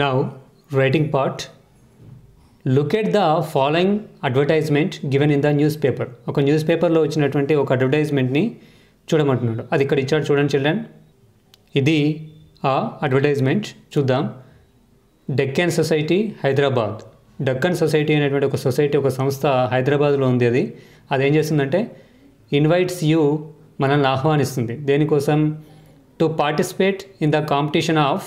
Now, writing part look at the following advertisement given in the newspaper ఒక news పేపర్లో వచ్చినటువంటి ఒక అడ్వర్టైజ్మెంట్ని చూడమంటున్నాడు అది ఇక్కడ ఇచ్చాడు చూడండి చిల్డ్రన్ ఇది ఆ అడ్వర్టైజ్మెంట్ చూద్దాం డెక్కన్ సొసైటీ హైదరాబాద్ డక్కన్ సొసైటీ అనేటువంటి ఒక సొసైటీ ఒక సంస్థ హైదరాబాద్లో ఉంది అది అదేం చేస్తుందంటే ఇన్వైట్స్ యూ మనల్ని ఆహ్వానిస్తుంది దేనికోసం to participate in the competition of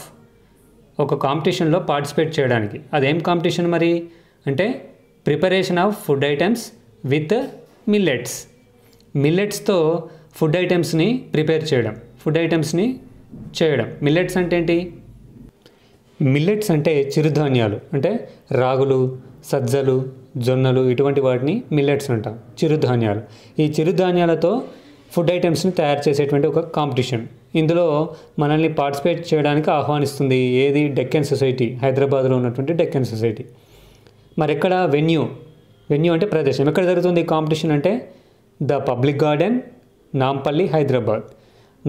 ఒక కాంపిటీషన్లో పార్టిసిపేట్ చేయడానికి అదేం కాంపిటీషన్ మరి అంటే preparation of food items with millets మిల్లెట్స్తో ఫుడ్ ఐటమ్స్ని ప్రిపేర్ చేయడం ఫుడ్ ఐటమ్స్ని చేయడం మిల్లెట్స్ అంటే ఏంటి మిల్లెట్స్ అంటే చిరుధాన్యాలు అంటే రాగులు సజ్జలు జొన్నలు ఇటువంటి వాటిని మిల్లెట్స్ అంటాం చిరుధాన్యాలు ఈ చిరుధాన్యాలతో ఫుడ్ ఐటమ్స్ని తయారు చేసేటువంటి ఒక కాంపిటీషన్ ఇందులో మనల్ని పార్టిసిపేట్ చేయడానికి ఆహ్వానిస్తుంది ఏది డెక్కన్ సొసైటీ హైదరాబాద్లో ఉన్నటువంటి డెక్కన్ సొసైటీ మరి ఎక్కడ వెన్యూ వెన్యూ అంటే ప్రదేశం ఎక్కడ జరుగుతుంది కాంపిటీషన్ అంటే the public garden Nampally Hyderabad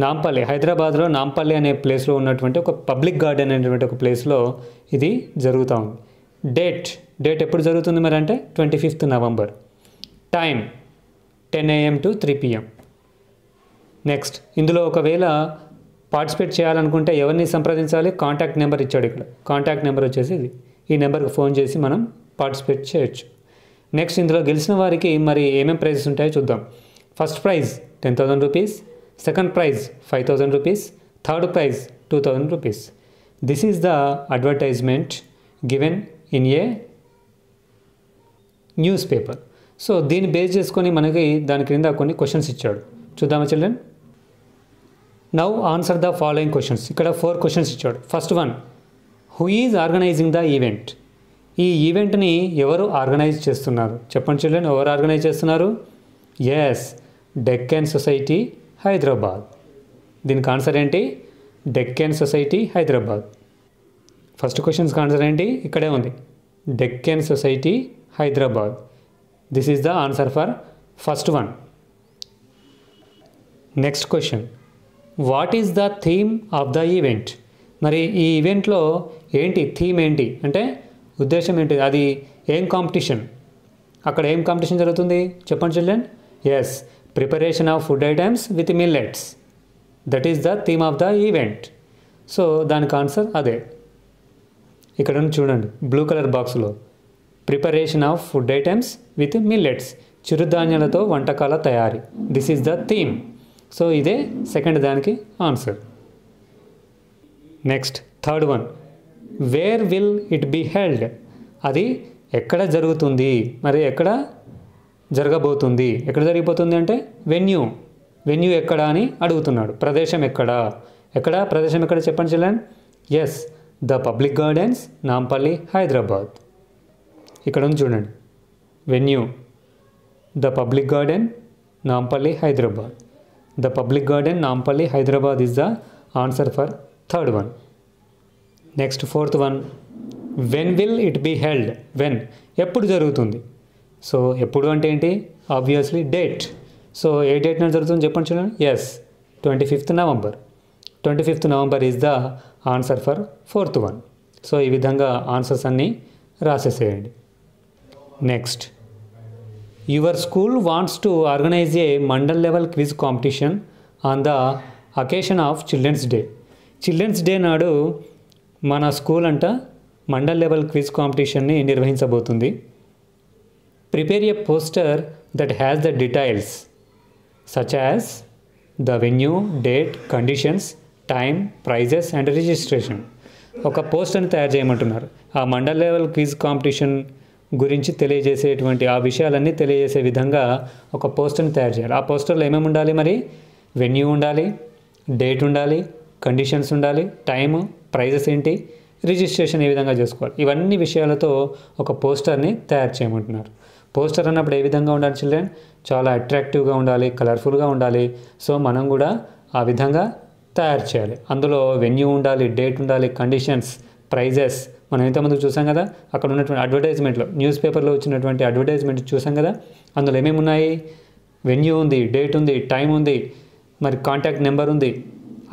Nampally హైదరాబాద్లో నాంపల్లి అనే ప్లేస్లో ఉన్నటువంటి ఒక పబ్లిక్ గార్డెన్ అనేటువంటి ఒక ప్లేస్లో ఇది జరుగుతూ ఉంది డేట్ డేట్ ఎప్పుడు జరుగుతుంది మరి అంటే twenty fifth November time ten AM to three PM next ఇందులో ఒకవేళ పార్టిసిపేట్ చేయాలనుకుంటే ఎవరిని సంప్రదించాలి కాంటాక్ట్ నెంబర్ ఇచ్చాడు ఇక్కడ కాంటాక్ట్ నెంబర్ వచ్చేసి ఇది ఈ నెంబర్కి ఫోన్ చేసి మనం పార్టిసిపేట్ చేయొచ్చు నెక్స్ట్ ఇందులో గెలిచిన వారికి మరి ఏమేమి ప్రైజెస్ ఉంటాయో చూద్దాం first prize ten thousand rupees second prize five thousand rupees third prize two thousand rupees this is the advertisement given in a newspaper so దీన్ని బేస్ చేసుకొని మనకి దాని క్రింద కొన్ని క్వశ్చన్స్ ఇచ్చాడు చూద్దామా children now answer the following questions ఇక్కడ four questions ఇచ్చాడు first one who is organizing the event ఈ ఈవెంట్ని ఎవరు ఆర్గనైజ్ చేస్తున్నారు చెప్పండి చూడండి ఎవరు ఆర్గనైజ్ చేస్తున్నారు ఎస్ డెక్కెన్ సొసైటీ హైదరాబాద్ దీనికి ఆన్సర్ ఏంటి డెక్కెన్ సొసైటీ హైదరాబాద్ ఫస్ట్ క్వశ్చన్స్కి ఆన్సర్ ఏంటి ఇక్కడే ఉంది Deccan society Hyderabad this is the answer for first one next question what is the theme of the event మరి ఈ ఈవెంట్లో ఏంటి థీమ్ ఏంటి అంటే ఉద్దేశం ఏంటి అది ఏం కాంపిటీషన్ అక్కడ ఏం కాంపిటీషన్ జరుగుతుంది చెప్పండి children yes preparation of food items with millets that is the theme of the event so దానికి ఆన్సర్ అదే ఇక్కడ చూడండి బ్లూ కలర్ బాక్స్లో preparation of food items with millets చిరుధాన్యాలతో వంటకాల తయారీ this is the theme so ఇదే సెకండ్ దానికి answer next third one where will it be held అది ఎక్కడ జరుగుతుంది మరి ఎక్కడ జరగబోతుంది ఎక్కడ జరిగిపోతుంది అంటే వెన్యూ వెన్యూ ఎక్కడ అని అడుగుతున్నాడు ప్రదేశం ఎక్కడ ఎక్కడ ప్రదేశం ఎక్కడ చెప్పండి children yes the public gardens Nampally Hyderabad ఇక్కడ ఉంది చూడండి venue the public garden Nampally Hyderabad the public garden Nampally Hyderabad is the answer for third one next fourth one when will it be held when ఎప్పుడు జరుగుతుంది సో ఎప్పుడు అంటే ఏంటి obviously date so a date డేట్న జరుగుతుంది చెప్పండి చూడండి yes twenty fifth November twenty fifth November is the answer for fourth one so ఈ విధంగా ఆన్సర్స్ అన్నీ రాసేసేయండి next your school wants to organize a mandal level quiz competition on the occasion of children's day children's day నాడు మన school అంట mandal level quiz కాంపిటీషన్ని నిర్వహించబోతుంది prepare a poster that has the details such as the venue date conditions time prizes and registration ఒక పోస్టర్ని తయారు చేయమంటున్నారు ఆ మండల్ లెవెల్ క్విజ్ కాంపిటీషన్ గురించి తెలియజేసేటువంటి ఆ విషయాలన్నీ తెలియజేసే విధంగా ఒక పోస్టర్ని తయారు చేయాలి ఆ పోస్టర్లో ఏమేమి ఉండాలి మరి వెన్యూ ఉండాలి డేట్ ఉండాలి కండిషన్స్ ఉండాలి టైము ప్రైజెస్ ఏంటి రిజిస్ట్రేషన్ ఏ విధంగా చేసుకోవాలి ఇవన్నీ విషయాలతో ఒక పోస్టర్ని తయారు చేయమంటున్నారు పోస్టర్ అన్నప్పుడు ఏ విధంగా ఉండాలి చిల్డ్రన్ చాలా అట్రాక్టివ్గా ఉండాలి కలర్ఫుల్గా ఉండాలి సో మనం కూడా ఆ విధంగా తయారు చేయాలి అందులో వెన్యూ ఉండాలి డేట్ ఉండాలి కండిషన్స్ ప్రైజెస్ మనం ఎంతమంది చూసాం కదా అక్కడ ఉన్నటువంటి అడ్వర్టైజ్మెంట్లో న్యూస్ పేపర్లో వచ్చినటువంటి అడ్వర్టైజ్మెంట్ చూసాం కదా అందులో ఏమేమి ఉన్నాయి వెన్యూ ఉంది డేట్ ఉంది టైం ఉంది మరి కాంటాక్ట్ నెంబర్ ఉంది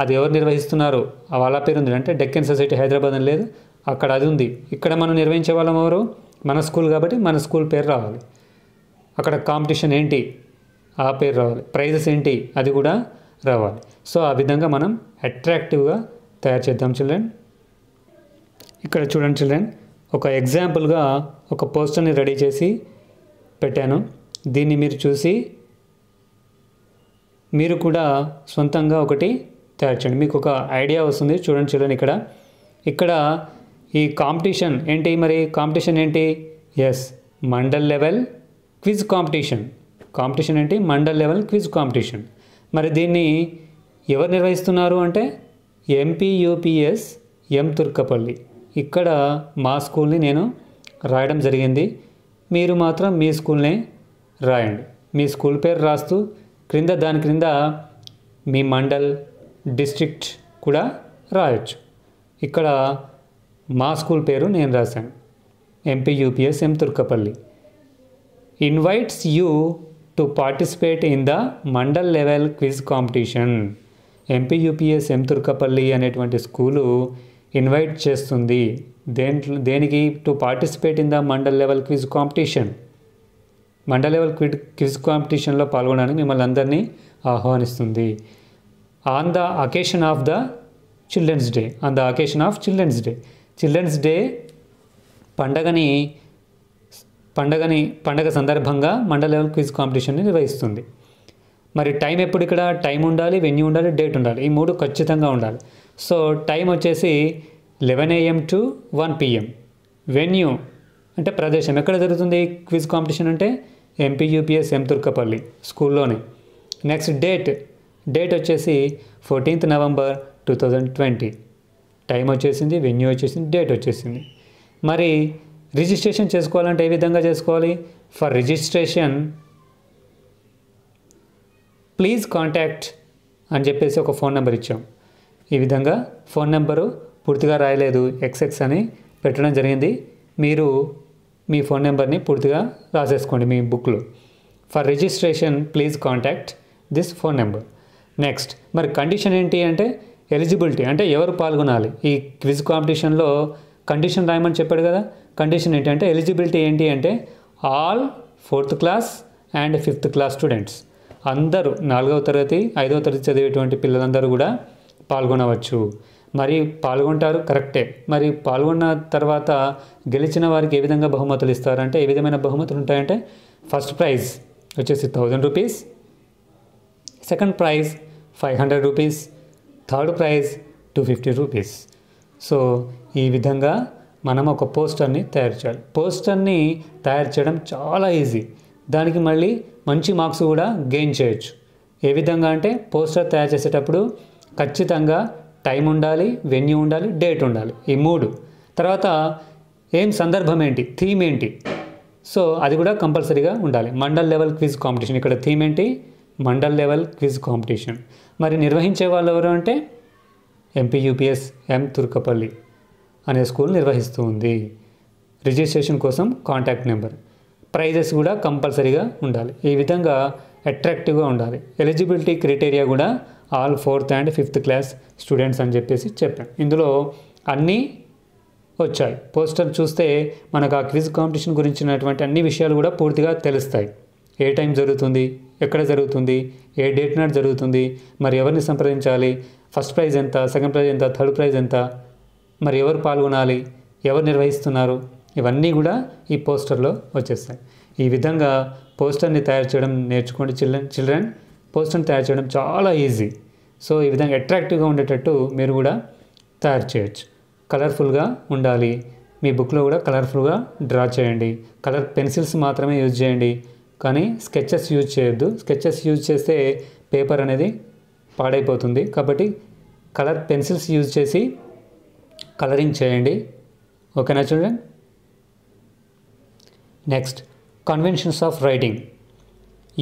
అది ఎవరు నిర్వహిస్తున్నారు వాళ్ళ పేరు ఉంది అంటే డెక్కన్ సొసైటీ హైదరాబాద్ అని లేదు అక్కడ అది ఉంది ఇక్కడ మనం నిర్వహించే వాళ్ళం ఎవరు మన స్కూల్ కాబట్టి మన స్కూల్ పేరు రావాలి అక్కడ కాంపిటీషన్ ఏంటి ఆ పేరు రావాలి ప్రైజెస్ ఏంటి అది కూడా రావాలి సో ఆ విధంగా మనం అట్రాక్టివ్గా తయారు చేద్దాం చిల్డ్రన్ ఇక్కడ చూడండి చిల్డ్రన్ ఒక ఎగ్జాంపుల్గా ఒక పోస్టర్ని రెడీ చేసి పెట్టాను దీన్ని మీరు చూసి మీరు కూడా సొంతంగా ఒకటి తయారు చేయండి మీకు ఒక ఐడియా వస్తుంది చూడండి చిల్డ్రన్ ఇక్కడ ఇక్కడ ఈ కాంపిటీషన్ ఏంటి మరి కాంపిటీషన్ ఏంటి yes mandal level quiz competition competition ఏంటి మండల్ లెవెల్ క్విజ్ కాంపిటీషన్ మరి దీన్ని ఎవరు నిర్వహిస్తున్నారు అంటే ఎంపీయూపీఎస్ ఎం తుర్కపల్లి ఇక్కడ మా స్కూల్ని నేను రాయడం జరిగింది మీరు మాత్రం మీ స్కూల్నే రాయండి మీ స్కూల్ పేరు రాస్తూ క్రింద దాని క్రింద మీ మండల్ డిస్ట్రిక్ట్ కూడా రాయొచ్చు ఇక్కడ మా స్కూల్ పేరు నేను రాశాను MP UPS M Turkapalli invites you to participate in the mandal level quiz competition MP UPS M Turkapalli అనేటువంటి స్కూలు ఇన్వైట్ చేస్తుంది దేంట్లో దేనికి to participate in the mandal level quiz competition mandal level quid quiz కాంపిటీషన్లో పాల్గొనడానికి మిమ్మల్ని అందరినీ ఆహ్వానిస్తుంది on the occasion of the children's day on the occasion of children's day children's day పండగని పండగని పండగ సందర్భంగా మండల లెవెల్ క్విజ్ కాంపిటీషన్ని నిర్వహిస్తుంది మరి టైం ఎప్పుడు ఇక్కడ టైం ఉండాలి వెన్యూ ఉండాలి డేట్ ఉండాలి ఈ మూడు ఖచ్చితంగా ఉండాలి సో టైం వచ్చేసి eleven AM to one PM venue అంటే ప్రదేశం ఎక్కడ జరుగుతుంది క్విజ్ కాంపిటీషన్ అంటే ఎంపీ యూపీఎస్ ఎం తుర్కపల్లి స్కూల్లోనే నెక్స్ట్ డేట్ డేట్ వచ్చేసి fourteenth November two thousand twenty time వచ్చేసింది వెన్యూ వచ్చేసింది డేట్ వచ్చేసింది మరి రిజిస్ట్రేషన్ చేసుకోవాలంటే ఏ విధంగా చేసుకోవాలి ఫర్ రిజిస్ట్రేషన్ ప్లీజ్ కాంటాక్ట్ అని చెప్పేసి ఒక ఫోన్ నెంబర్ ఇచ్చాం ఈ విధంగా ఫోన్ నెంబరు పూర్తిగా రాయలేదు ఎక్స్ఎక్స్ అని పెట్టడం జరిగింది మీరు మీ ఫోన్ నెంబర్ని పూర్తిగా రాసేసుకోండి మీ బుక్లో for registration please contact this phone number next మరి కండిషన్ ఏంటి అంటే ఎలిజిబిలిటీ అంటే ఎవరు పాల్గొనాలి ఈ క్విజ్ కాంపిటీషన్లో కండిషన్ రాయమని చెప్పాడు కదా కండిషన్ ఏంటి అంటే ఎలిజిబిలిటీ ఏంటి అంటే all fourth class and fifth class students అందరూ నాలుగవ తరగతి ఐదవ తరగతి చదివేటువంటి పిల్లలందరూ కూడా పాల్గొనవచ్చు మరి పాల్గొంటారు కరెక్టే మరి పాల్గొన్న తర్వాత గెలిచిన వారికి ఏ విధంగా బహుమతులు ఇస్తారంటే ఏ విధమైన బహుమతులు ఉంటాయంటే ఫస్ట్ ప్రైజ్ వచ్చేసి thousand rupees second prize five hundred rupees third prize two fifty rupees so ఈ విధంగా మనం ఒక పోస్టర్ని తయారు చేయాలి పోస్టర్ని తయారు చేయడం చాలా ఈజీ దానికి మళ్ళీ మంచి మార్క్స్ కూడా గెయిన్ చేయొచ్చు ఏ విధంగా అంటే పోస్టర్ తయారు చేసేటప్పుడు ఖచ్చితంగా టైం ఉండాలి వెన్యూ ఉండాలి డేట్ ఉండాలి ఈ మూడు తర్వాత ఏం సందర్భం ఏంటి థీమ్ ఏంటి సో అది కూడా కంపల్సరీగా ఉండాలి మండల్ లెవెల్ క్విజ్ కాంపిటీషన్ ఇక్కడ థీమ్ ఏంటి మండల్ లెవెల్ క్విజ్ కాంపిటీషన్ మరి నిర్వహించే వాళ్ళు ఎవరు అంటే యూపీఎస్ ఎం తుర్కపల్లి అనే స్కూల్ నిర్వహిస్తూ ఉంది రిజిస్ట్రేషన్ కోసం కాంటాక్ట్ నెంబర్ ప్రైజెస్ కూడా కంపల్సరీగా ఉండాలి ఈ విధంగా అట్రాక్టివ్గా ఉండాలి ఎలిజిబిలిటీ క్రైటీరియా కూడా all fourth and fifth class students అని చెప్పేసి చెప్పాను ఇందులో అన్నీ వచ్చాయి పోస్టర్ చూస్తే మనకు ఆ క్విజ్ కాంపిటీషన్ గురించినటువంటి అన్ని విషయాలు కూడా పూర్తిగా తెలుస్తాయి ఏ టైం జరుగుతుంది ఎక్కడ జరుగుతుంది ఏ డేట్ నాడు జరుగుతుంది మరి ఎవరిని సంప్రదించాలి ఫస్ట్ ప్రైజ్ ఎంత సెకండ్ ప్రైజ్ ఎంత థర్డ్ ప్రైజ్ ఎంత మరి ఎవరు పాల్గొనాలి ఎవరు నిర్వహిస్తున్నారు ఇవన్నీ కూడా ఈ పోస్టర్లో వచ్చేస్తాయి ఈ విధంగా పోస్టర్ని తయారు చేయడం నేర్చుకోండి చిల్డ్రన్ చిల్డ్రన్ పోస్టర్ని తయారు చేయడం చాలా ఈజీ సో ఈ విధంగా అట్రాక్టివ్గా ఉండేటట్టు మీరు కూడా తయారు చేయొచ్చు కలర్ఫుల్గా ఉండాలి మీ బుక్లో కూడా కలర్ఫుల్గా డ్రా చేయండి కలర్ పెన్సిల్స్ మాత్రమే యూజ్ చేయండి కానీ స్కెచెస్ యూజ్ చేయొద్దు స్కెచెస్ యూజ్ చేస్తే పేపర్ అనేది పాడైపోతుంది కాబట్టి కలర్ పెన్సిల్స్ యూజ్ చేసి కలరింగ్ చేయండి ఓకేనా చూడండి next conventions of writing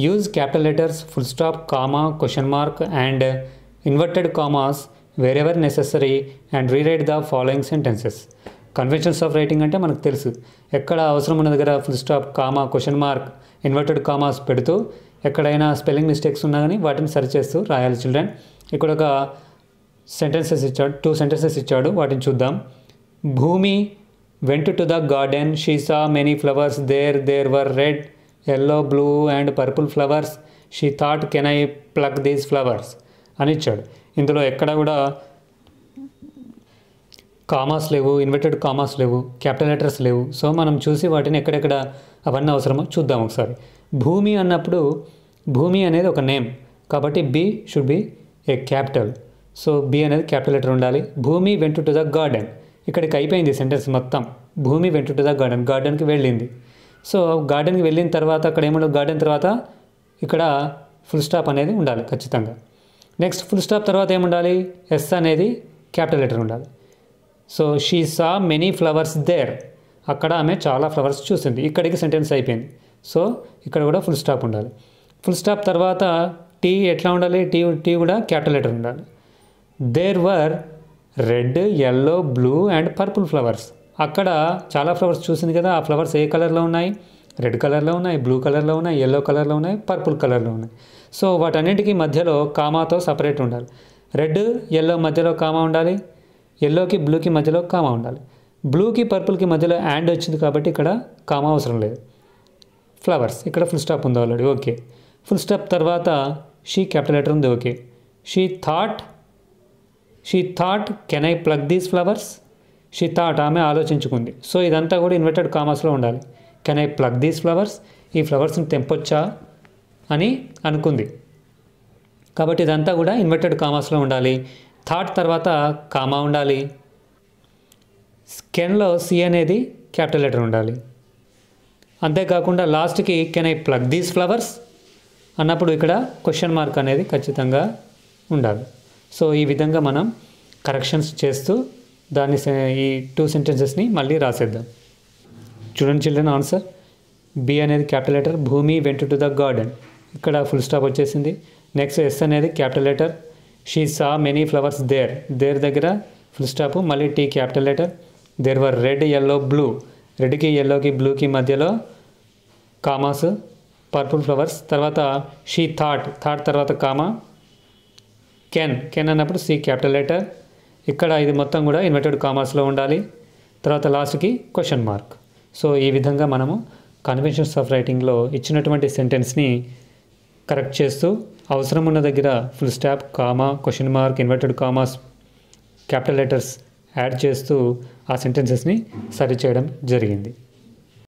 Use capital full stop comma question mark and inverted commas commas wherever and and rewrite the following sentences conventions of writing అంటే మనకు తెలుసు ఎక్కడ అవసరం ఉన్న దగ్గర full stop comma question mark inverted commas పెడుతూ ఎక్కడైనా spelling mistakes ఉన్నా కానీ వాటిని సరి చేస్తూ రాయాలి చిల్డ్రన్ ఇక్కడ ఒక సెంటెన్సెస్ ఇచ్చాడు టూ సెంటెన్సెస్ ఇచ్చాడు వాటిని చూద్దాం Bhumi went to the garden she saw many flowers there there were red yellow blue and purple flowers she thought can I pluck these flowers అని ఇచ్చాడు ఇందులో ఎక్కడ కూడా కామాస్ లేవు ఇన్వర్టెడ్ కామాస్ లేవు క్యాపిటల్ లెటర్స్ లేవు సో మనం చూసి వాటిని ఎక్కడెక్కడ అవన్నీ అవసరమో చూద్దాం ఒకసారి భూమి అన్నప్పుడు భూమి అనేది ఒక నేమ్ కాబట్టి B should be a capital so B అనేది క్యాపిటల్ లెటర్ ఉండాలి Bhumi went to the garden ఇక్కడికి అయిపోయింది సెంటెన్స్ మొత్తం Bhumi went to the garden గార్డెన్కి వెళ్ళింది సో గార్డెన్కి వెళ్ళిన తర్వాత అక్కడ ఏముండదు గార్డెన్ తర్వాత ఇక్కడ ఫుల్ స్టాప్ అనేది ఉండాలి ఖచ్చితంగా నెక్స్ట్ ఫుల్ స్టాప్ తర్వాత ఏముండాలి ఎస్ అనేది క్యాపిటల్ లెటర్ ఉండాలి so she saw many flowers there అక్కడ ఆమె చాలా ఫ్లవర్స్ చూసింది ఇక్కడికి సెంటెన్స్ అయిపోయింది సో ఇక్కడ కూడా ఫుల్ స్టాప్ ఉండాలి ఫుల్ స్టాప్ తర్వాత టీ ఎట్లా ఉండాలి టీ టీ కూడా క్యాపిటల్ లెటర్ ఉండాలి there were red yellow blue and purple flowers అక్కడ చాలా ఫ్లవర్స్ చూసింది కదా ఆ ఫ్లవర్స్ ఏ కలర్లో ఉన్నాయి రెడ్ కలర్లో ఉన్నాయి బ్లూ కలర్లో ఉన్నాయి ఎల్లో కలర్లో ఉన్నాయి పర్పుల్ కలర్లో ఉన్నాయి సో వాటన్నిటికీ మధ్యలో కామాతో సపరేట్ ఉండాలి రెడ్ ఎల్లో మధ్యలో కామా ఉండాలి ఎల్లోకి బ్లూకి మధ్యలో కామా ఉండాలి బ్లూకి పర్పుల్కి మధ్యలో యాండ్ వచ్చింది కాబట్టి ఇక్కడ కామా అవసరం లేదు ఫ్లవర్స్ ఇక్కడ ఫుల్ స్టాప్ ఉంది ఆల్రెడీ ఓకే ఫుల్ స్టాప్ తర్వాత షీ క్యాపిటల్ లెటర్ ఉంది okay she thought she thought can I pluck these flowers she thought ఆమె ఆలోచించుకుంది సో ఇదంతా కూడా ఇన్వర్టెడ్ కామర్స్లో ఉండాలి can I pluck these flowers ఈ ఫ్లవర్స్ని తెంపొచ్చా అని అనుకుంది కాబట్టి ఇదంతా కూడా ఇన్వర్టెడ్ కామర్స్లో ఉండాలి థాట్ తర్వాత కామా ఉండాలి కెన్లో సి అనేది క్యాపిటల్ లెటర్ ఉండాలి అంతేకాకుండా లాస్ట్కి can I pluck these flowers అన్నప్పుడు ఇక్కడ క్వశ్చన్ మార్క్ అనేది ఖచ్చితంగా ఉండాలి సో ఈ విధంగా మనం కరెక్షన్స్ చేస్తూ దాన్ని ఈ టూ సెంటెన్సెస్ని మళ్ళీ రాసేద్దాం చూడండి చిల్డ్రన్ ఆన్సర్ బి అనేది capital letter Bhumi went to the garden ఇక్కడ ఫుల్ స్టాప్ వచ్చేసింది నెక్స్ట్ ఎస్ అనేది capital letter she saw many flowers there there దగ్గర ఫుల్ స్టాప్ మళ్ళీ T capital letter there were red yellow blue రెడ్కి ఎల్లోకి బ్లూకి మధ్యలో కామాస్ పర్పుల్ ఫ్లవర్స్ తర్వాత షీ థాట్ థాట్ తర్వాత కామా కెన్ కెన్ అన్నప్పుడు సి క్యాపిటల్ లెటర్ ఇక్కడ ఇది మొత్తం కూడా ఇన్వర్టెడ్ కామర్స్లో ఉండాలి తర్వాత లాస్ట్కి క్వశ్చన్ మార్క్ సో ఈ విధంగా మనము కన్వెన్షన్స్ ఆఫ్ రైటింగ్లో ఇచ్చినటువంటి సెంటెన్స్ని కరెక్ట్ చేస్తూ అవసరం ఉన్న దగ్గర full stop comma question mark inverted commas capital letters add చేస్తూ ఆ సెంటెన్సెస్ని సరి చేయడం జరిగింది